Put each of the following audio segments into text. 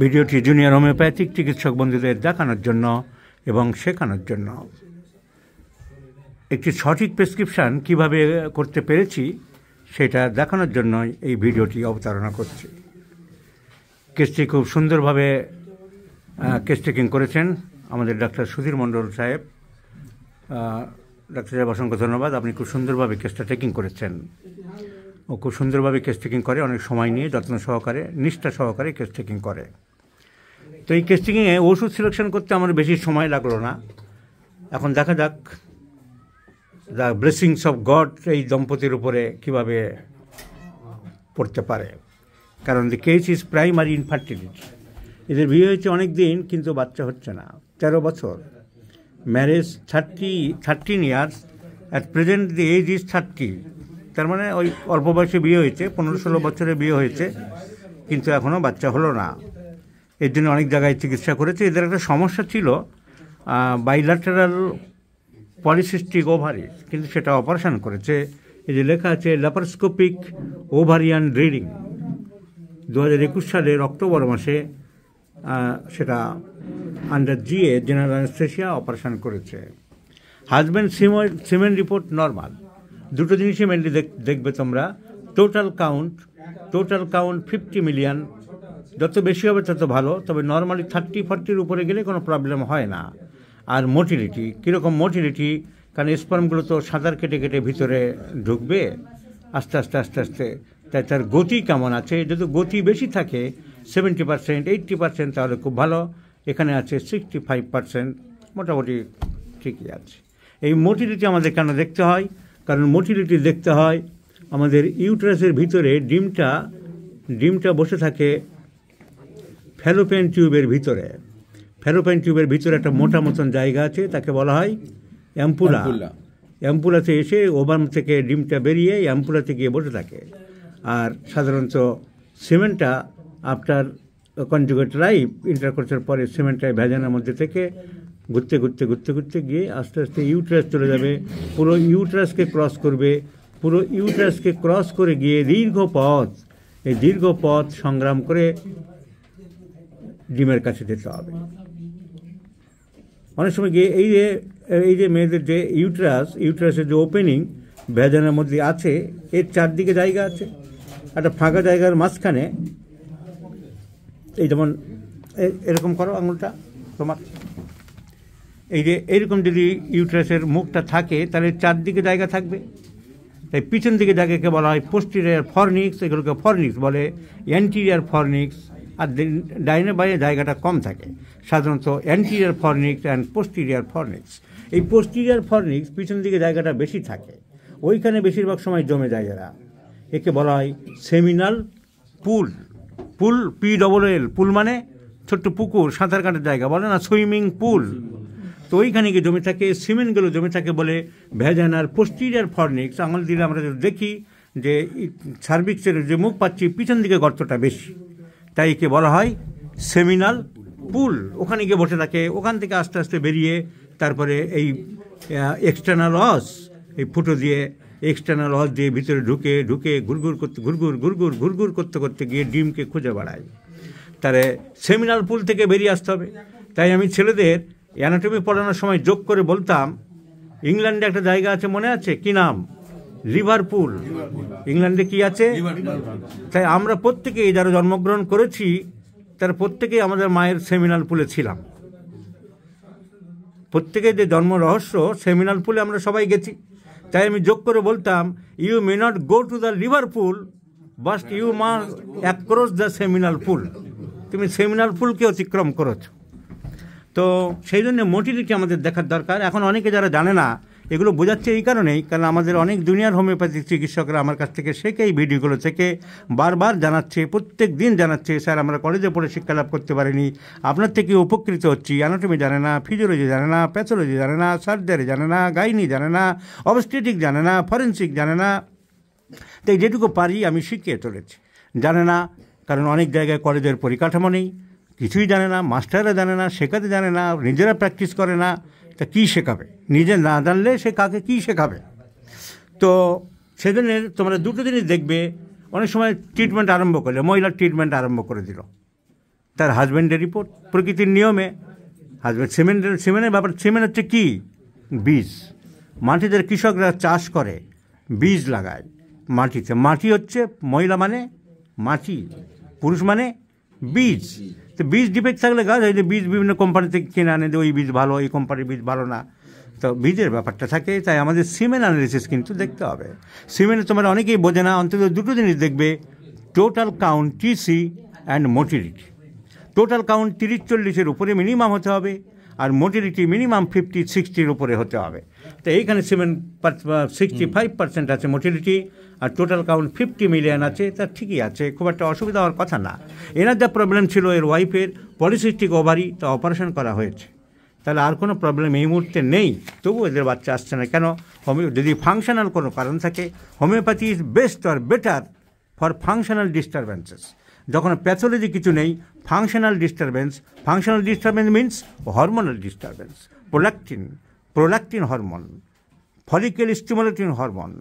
ভিডিওটি junior homeopathic চিকিৎসক বন্ধুদের দেখানোর জন্য এবং শেখানোর জন্য একটি সঠিক প্রেসক্রিপশান কিভাবে করতে পেরেছি সেটা দেখানোর জন্য এই ভিডিওটি অবতারণা করছি কেসটি খুব সুন্দরভাবে কেস টেকিং করেছেন আমাদের ডাক্তার সুধীর মণ্ডল সাহেব ডাক্তার সাহেব অসংখ্য ধন্যবাদ আপনি খুব সুন্দরভাবে কেসটা ট্রেকিং করেছেন ও খুব সুন্দরভাবে কেস ট্রেকিং করে অনেক সময় নিয়ে যত্ন সহকারে নিষ্ঠা সহকারে কেস ট্রেকিং করে তো এই কেস ট্রেকিংয়ে ওষুধ সিলেকশন করতে আমার বেশি সময় লাগলো না এখন দেখা যাক দ্য ব্লেসিংস অফ গড এই দম্পতির উপরে কিভাবে পড়তে পারে কারণ the case is primary infertility এদের বিয়ে হয়েছে অনেক দিন কিন্তু বাচ্চা হচ্ছে না তেরো বছর marriage thirty thirteen years at present the age is thirty তার মানে ওই অল্প বয়সে বিয়ে হয়েছে পনেরো ষোলো বছরে বিয়ে হয়েছে কিন্তু এখনও বাচ্চা হলো না এর জন্য অনেক জায়গায় চিকিৎসা করেছে এদের একটা সমস্যা ছিল বাইলাটারাল পলিসিস্টিক ওভারি কিন্তু সেটা অপারেশন করেছে এই যে লেখা আছে ল্যাপারস্কোপিক ওভারিয়ান রিডিং দু হাজার একুশ সালের অক্টোবর মাসে সেটা under GA general anaesthesia operation করেছে হাজব্যান্ড সিমেন রিপোর্ট নর্মাল দুটো জিনিসই মেনলি দেখবে তোমরা total count total count fifty million যত বেশি হবে তত ভালো তবে নর্মালি থার্টি ফর্টির উপরে গেলে কোনো প্রবলেম হয় না আর মোটিলিটি কীরকম মোটিলিটি কারণ স্পার্মগুলো তো সাঁতার কেটে কেটে ভিতরে ঢুকবে আস্তে আস্তে আস্তে আস্তে তাই তার গতি কেমন আছে যদি গতি বেশি থাকে সেভেন্টি পার্সেন্ট এইট্টি পার্সেন্ট তাহলে খুব ভালো এখানে আছে সিক্সটি ফাইভ পার্সেন্ট মোটামুটি ঠিকই আছে এই মোটিলিটি আমাদের কেন দেখতে হয় কারণ মোটিলিটি দেখতে হয় আমাদের ইউট্রাসের ভিতরে ডিমটা ডিমটা বসে থাকে ফ্যালোপেন টিউবের ভিতরে ফ্যালোপেন টিউবের ভিতরে একটা মোটা মতন জায়গা আছে তাকে বলা হয় অ্যাম্পুলা অ্যাম্পুলাতে এসে ওভান থেকে ডিমটা বেরিয়ে অ্যাম্পুলাতে গিয়ে বসে থাকে আর সাধারণত সিমেন্টটা আফটার কনজুগেটরাই রাইপ ইন্টারকোর্সের পরে সিমেন্টাই ভ্যাজানার মধ্যে থেকে ঘুরতে ঘুরতে ঘুরতে ঘুরতে গিয়ে আস্তে আস্তে ইউট্রাস চলে যাবে পুরো ইউট্রাসকে ক্রস করবে পুরো ইউট্রাসকে ক্রস করে গিয়ে দীর্ঘ পথ এই দীর্ঘ পথ সংগ্রাম করে ডিমের কাছে যেতে হবে অনেক সময় গিয়ে এই যে এই যে মেয়েদের যে ইউট্রাস ইউট্রাসের যে ওপেনিং ভেজানের মধ্যে আছে এর চারদিকে জায়গা আছে একটা ফাঁকা জায়গার মাঝখানে এই যেমন এরকম করো আঙুলটা তোমার এই যে এইরকম যদি ইউট্রাসের মুখটা থাকে তাহলে চারদিকে জায়গা থাকবে তাই পিছন দিকে জায়গাকে বলা হয় পোস্টিরিয়ার ফর্নিক্স এগুলোকে ফর্নিক্স বলে অ্যান্টিরিয়ার ফর্নিক্স আর ডাইনে বাইরে জায়গাটা কম থাকে সাধারণত anterior fornix and posterior fornix এই পোস্টিরিয়ার ফর্নিক্স পিছন দিকে জায়গাটা বেশি থাকে ওইখানে বেশিরভাগ সময় জমে যায় যারা একে বলা হয় seminal pool pool P double L pool মানে ছোট্ট পুকুর সাঁতার কাটার জায়গা বলে না সুইমিং পুল তো ওইখানে গিয়ে জমে থাকে সিমেন্টগুলো জমে থাকে বলে ভেজানার পোস্টিরিয়ার ফর্নিক্স আঙুল দিলে আমরা দেখি যে সার্ভিক্সের যে মুখ পাচ্ছি পিছন দিকে গর্তটা বেশি তাই একে বলা হয় সেমিনাল পুল ওখানে গিয়ে বসে থাকে ওখান থেকে আস্তে আস্তে বেরিয়ে তারপরে এই এক্সটার্নাল অস এই ফুটো দিয়ে এক্সটার্নাল হল দিয়ে ভিতরে ঢুকে ঢুকে ঘুরঘুর করতে ঘুরঘুর ঘুরঘুর ঘুরঘুর করতে করতে গিয়ে ডিমকে খুঁজে বাড়ায় তাহলে সেমিনার পুল থেকে বেরিয়ে আসতে হবে তাই আমি ছেলেদের অ্যানাটমি পড়ানোর সময় যোগ করে বলতাম ইংল্যান্ডে একটা জায়গা আছে মনে আছে কি নাম লিভারপুল ইংল্যান্ডে কি আছে তাই আমরা প্রত্যেকেই যারা জন্মগ্রহণ করেছি তারা প্রত্যেকেই আমাদের মায়ের সেমিনাল পুলে ছিলাম প্রত্যেকের যে জন্ম রহস্য সেমিনাল পুলে আমরা সবাই গেছি তাই আমি যোগ করে বলতাম you may not go to the Liverpool but you must across the seminal pool তুমি সেমিনাল পুলকে অতিক্রম করেছ তো সেই জন্য মোটিভিটি আমাদের দেখার দরকার এখন অনেকে যারা জানে না এগুলো বোঝাচ্ছে এই কারণেই কারণ আমাদের অনেক দুনিয়ার হোমিওপ্যাথিক চিকিৎসকরা আমার কাছ থেকে শেখে এই ভিডিওগুলো থেকে বারবার জানাচ্ছে প্রত্যেক দিন জানাচ্ছে স্যার আমরা কলেজে পড়ে শিক্ষা লাভ করতে পারিনি আপনার থেকে উপকৃত হচ্ছি অ্যানাটমি জানে না ফিজিওলজি জানে না প্যাথোলজি জানে না সার্জারি জানে না গাইনি জানে না অবস্টেটিক জানে না ফরেন্সিক জানে না তাই যেটুকু পারি আমি শিখিয়ে চলেছি জানে না কারণ অনেক জায়গায় কলেজের পরিকাঠামো নেই কিছুই জানে না মাস্টাররা জানে না শেখাতে জানে না নিজেরা প্র্যাকটিস করে না তা কী শেখাবে নিজে না জানলে সে কাকে কী শেখাবে তো সেদিনের তোমরা দুটো জিনিস দেখবে অনেক সময় ট্রিটমেন্ট আরম্ভ করলে মহিলার ট্রিটমেন্ট আরম্ভ করে দিল তার হাজব্যান্ডের রিপোর্ট প্রকৃতির নিয়মে হাজব্যান্ড সিমেন্ট সিমেন্টের ব্যাপার সিমেন্ট হচ্ছে কী বীজ মাটিতে কৃষকরা চাষ করে বীজ লাগায় মাটিতে মাটি হচ্ছে মহিলা মানে মাটি পুরুষ মানে বীজ তো বীজ ডিফেক্ট থাকলে গাছ হয় যে বীজ বিভিন্ন কোম্পানি থেকে কিনে আনে যে ওই বীজ ভালো এই কোম্পানির বীজ ভালো না তো বীজের ব্যাপারটা থাকে তাই আমাদের সিমেন অ্যানালিসিস কিন্তু দেখতে হবে সিমেন্ট তোমার অনেকেই বোঝে না অন্তত দুটো জিনিস দেখবে total count TC and motility total count তিরিশ চল্লিশের উপরে মিনিমাম হতে হবে আর মোটিলিটি মিনিমাম ফিফটি সিক্সটির উপরে হতে হবে তো এইখানে সেভেন সিক্সটি ফাইভ পার্সেন্ট আছে মোটিলিটি আর টোটাল কাউন্ট ফিফটি মিলিয়ন আছে তা ঠিকই আছে খুব একটা অসুবিধা হওয়ার কথা না এনার যা প্রবলেম ছিল এর ওয়াইফের পলিসিস্টিক ওভারি তা অপারেশন করা হয়েছে তাহলে আর কোনো প্রবলেম এই মুহূর্তে নেই তবু এদের বাচ্চা আসছে না কেন হোমিও যদি ফাংশনাল কোনো কারণ থাকে homeopathy is best or better for functional disturbances যখন প্যাথোলজি কিছু নেই functional disturbance functional disturbance means hormonal disturbance prolactin prolactin hormone follicle stimulating hormone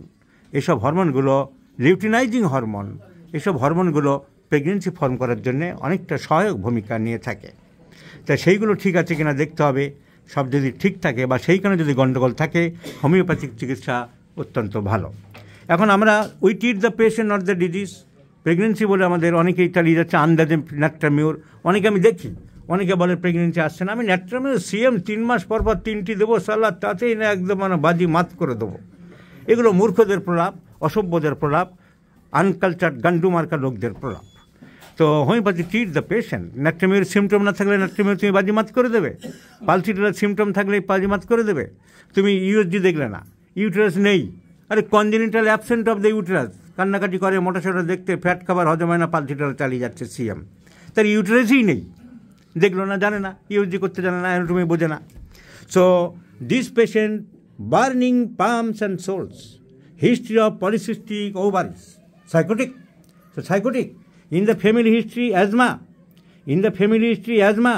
এসব হরমোনগুলো লিউটিনাইজিং হরমোন এসব হরমোনগুলো প্রেগনেন্সি ফর্ম করার জন্যে অনেকটা সহায়ক ভূমিকা নিয়ে থাকে তা সেইগুলো ঠিক আছে কিনা দেখতে হবে সব যদি ঠিক থাকে বা সেইখানে যদি গণ্ডগোল থাকে হোমিওপ্যাথিক চিকিৎসা অত্যন্ত ভালো এখন আমরা উই টিট the patient not the disease pregnancy বলে আমাদের অনেকেই চালিয়ে যাচ্ছে আন্দাজে ন্যাট্রামিওর অনেকে আমি দেখি অনেকে বলে প্রেগনেন্সি আসছে না আমি ন্যাট্রামিওর সিএম তিন মাস পর পর তিনটি দেবো সাল্লাহ তাতেই না একদম মানে বাজি মাত করে দেবো এগুলো মূর্খদের প্রলাপ অসভ্যদের প্রলাপ আনকালচার গান্ডুমার্কা লোকদের প্রলাপ তো homeopathy treat the patient natrum mur symptom না থাকলে ন্যাট্রামিওর তুমি বাজিমাত করে দেবে পালসিটেলার সিমটম থাকলে বাজিমাত করে দেবে তুমি ইউএসজি দেখলে না ইউটারাস নেই আরে congenital absent of the uterus কান্নাকাটি করে মোটাসোটা দেখতে ফ্যাট খাবার হজম হয় না পালথিটারা চালিয়ে যাচ্ছে সিএম তার ইউটেরাসই নেই দেখলো না জানে না ইউজি করতে জানে না অ্যানাটমি বোঝে না so this patient burning palms and soles history of polycystic ovaries sycotic তো sycotic in the family history asthma in the family history asthma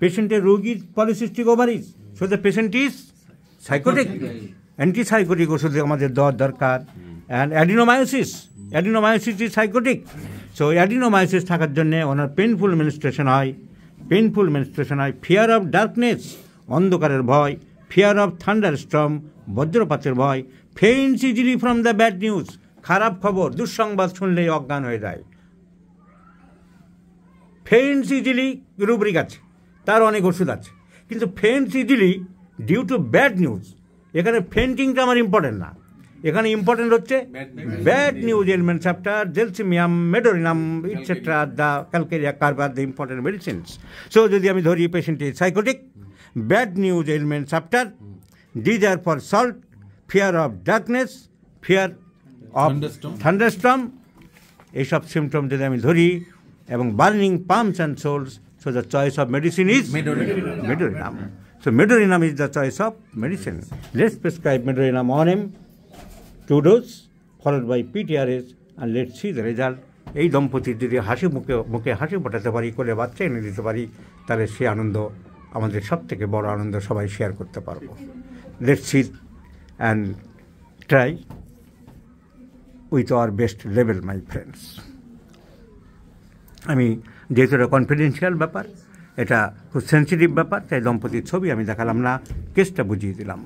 পেশেন্টের রোগী polycystic ovaries so the patient is sycotic antisycotic ওষুধ আমাদের দেওয়ার দরকার and adenomyosis adenomyosis is sycotic so adenomyosis থাকার জন্যে ওনার পেনফুল মিনিস্ট্রেশন হয় পেনফুল মিনিস্ট্রেশন হয় ফিয়ার অফ ডার্কনেস অন্ধকারের ভয় ফিয়ার অফ থান্ডার স্ট্রম বজ্রপাতের ভয় ফেইন্স easily from the bad news খারাপ খবর দুঃসংবাদ শুনলেই অজ্ঞান হয়ে যায় ফেইন্স ইজিলি রুব্রিক আছে তার অনেক ওষুধ আছে কিন্তু faints easily due to bad news এখানে ফেন্টিংটা আমার ইম্পর্টেন্ট না এখানে ইম্পর্টেন্ট হচ্ছে bad news element chapter gelsemium medorrhinum etcetera the calcarea carb the important medicines so যদি আমি ধরি patient sycotic bad news element chapter desire for salt fear of darkness fear of thunderstorm এইসব symptom যদি আমি ধরি এবং burning palms and soles so the choice of medicine is medorrhinum So medorinam is the choice of medicine. Let's prescribe medorinam on him, two dose, followed by PTRS, and let's see the result. এই দম্পতির যদি হাসি মুখে মুখে হাসি ফোটাতে পারি কোলে বাচ্চা এনে দিতে পারি তাহলে সে আনন্দ আমাদের সব থেকে বড় আনন্দ সবাই শেয়ার করতে পারবো let's see and try with our best level my friends আমি যেহেতু এটা কনফিডেন্সিয়াল ব্যাপার এটা খুব সেন্সিটিভ ব্যাপার তাই দম্পতির ছবি আমি দেখালাম না কেসটা বুঝিয়ে দিলাম